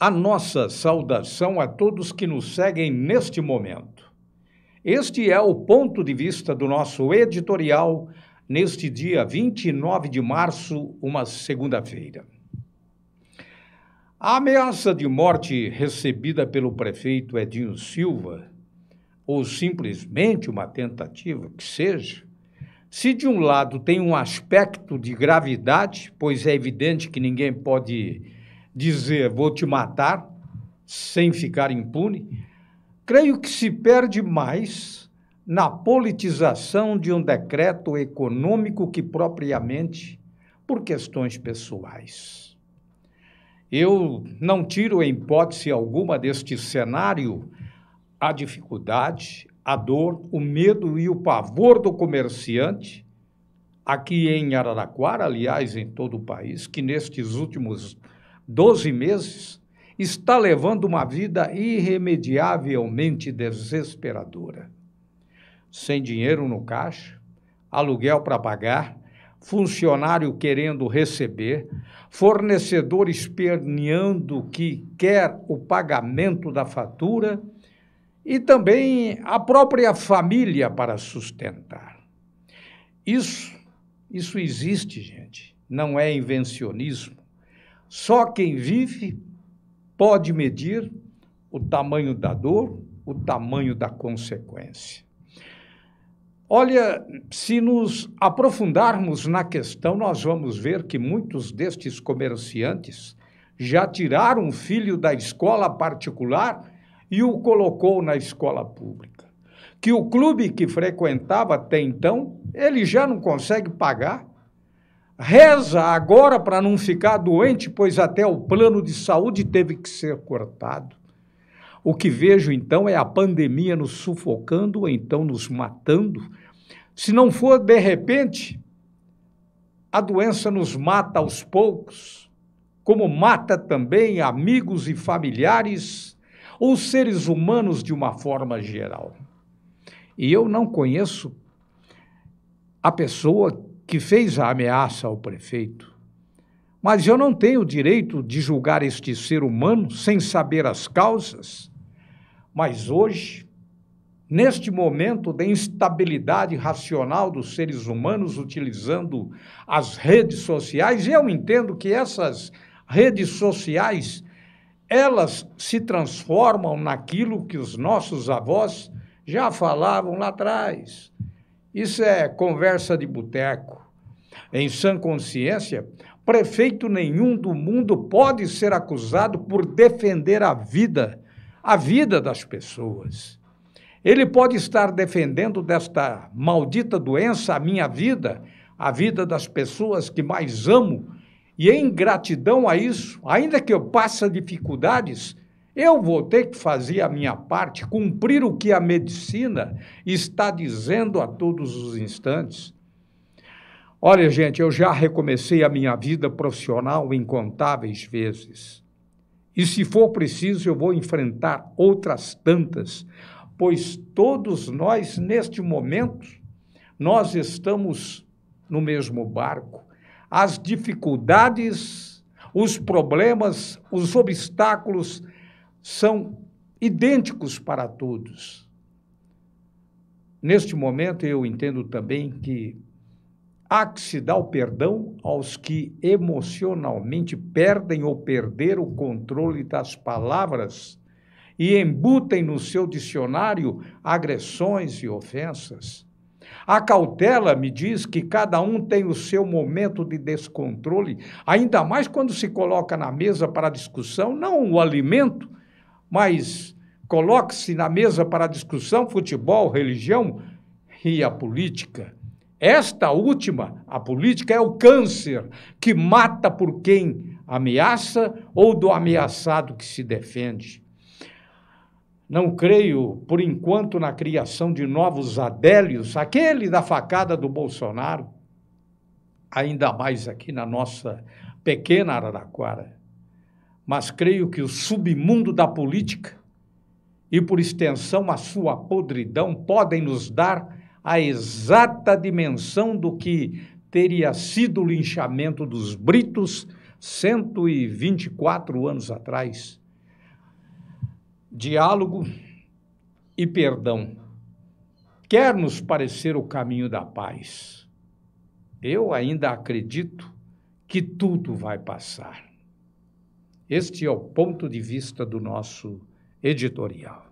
a nossa saudação a todos que nos seguem neste momento. Este é o ponto de vista do nosso editorial neste dia 29 de março, uma segunda-feira. A ameaça de morte recebida pelo prefeito Edinho Silva, ou simplesmente uma tentativa que seja, se de um lado tem um aspecto de gravidade, pois é evidente que ninguém pode dizer vou te matar sem ficar impune, creio que se perde mais na politização de um decreto econômico que propriamente por questões pessoais. Eu não tiro em hipótese alguma deste cenário a dificuldade, a dor, o medo e o pavor do comerciante, aqui em Araraquara, aliás, em todo o país, que nestes últimos 12 meses, está levando uma vida irremediavelmente desesperadora. Sem dinheiro no caixa, aluguel para pagar, funcionário querendo receber, fornecedor esperneando que quer o pagamento da fatura e também a própria família para sustentar. Isso, isso existe, gente. Não é invencionismo só quem vive pode medir o tamanho da dor, o tamanho da consequência. Olha, se nos aprofundarmos na questão, nós vamos ver que muitos destes comerciantes já tiraram o filho da escola particular e o colocou na escola pública. Que o clube que frequentava até então, ele já não consegue pagar reza agora para não ficar doente, pois até o plano de saúde teve que ser cortado. O que vejo então é a pandemia nos sufocando, ou então nos matando. Se não for de repente, a doença nos mata aos poucos, como mata também amigos e familiares ou seres humanos de uma forma geral. E eu não conheço a pessoa que fez a ameaça ao prefeito. Mas eu não tenho o direito de julgar este ser humano sem saber as causas. Mas hoje, neste momento de instabilidade racional dos seres humanos utilizando as redes sociais, eu entendo que essas redes sociais elas se transformam naquilo que os nossos avós já falavam lá atrás. Isso é conversa de boteco. Em sã consciência, prefeito nenhum do mundo pode ser acusado por defender a vida, a vida das pessoas. Ele pode estar defendendo desta maldita doença a minha vida, a vida das pessoas que mais amo, e em gratidão a isso, ainda que eu passe dificuldades, eu vou ter que fazer a minha parte, cumprir o que a medicina está dizendo a todos os instantes. Olha, gente, eu já recomecei a minha vida profissional incontáveis vezes. E se for preciso, eu vou enfrentar outras tantas, pois todos nós, neste momento, nós estamos no mesmo barco. As dificuldades, os problemas, os obstáculos, são idênticos para todos. Neste momento, eu entendo também que há que se dar o perdão aos que emocionalmente perdem ou perderam o controle das palavras e embutem no seu dicionário agressões e ofensas. A cautela me diz que cada um tem o seu momento de descontrole, ainda mais quando se coloca na mesa para discussão não o alimento, mas coloque-se na mesa para discussão futebol, religião e a política. Esta última, a política, é o câncer que mata por quem ameaça ou do ameaçado que se defende. Não creio, por enquanto, na criação de novos adélios, aquele da facada do Bolsonaro, ainda mais aqui na nossa pequena Araraquara mas creio que o submundo da política e, por extensão, a sua podridão podem nos dar a exata dimensão do que teria sido o linchamento dos britos 124 anos atrás. Diálogo e perdão. Quer nos parecer o caminho da paz. Eu ainda acredito que tudo vai passar este é o ponto de vista do nosso editorial.